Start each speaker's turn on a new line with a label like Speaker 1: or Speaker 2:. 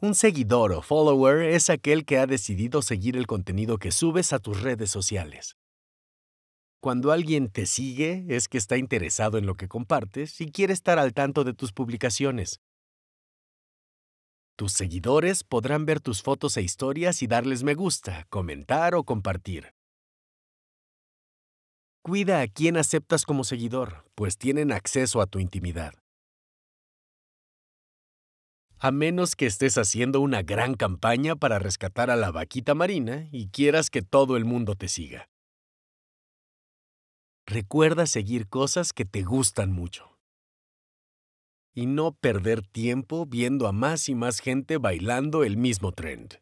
Speaker 1: Un seguidor o follower es aquel que ha decidido
Speaker 2: seguir el contenido que subes a tus redes sociales. Cuando alguien te sigue es que está interesado en lo que compartes y quiere estar al tanto de tus publicaciones. Tus seguidores podrán ver tus fotos e historias y darles me gusta, comentar o compartir. Cuida a quien aceptas como seguidor, pues tienen acceso a tu intimidad a menos que estés haciendo una gran campaña para rescatar a la vaquita marina y quieras que todo el mundo te siga. Recuerda seguir cosas que te gustan mucho. Y no perder tiempo
Speaker 1: viendo a más y más gente bailando el mismo trend.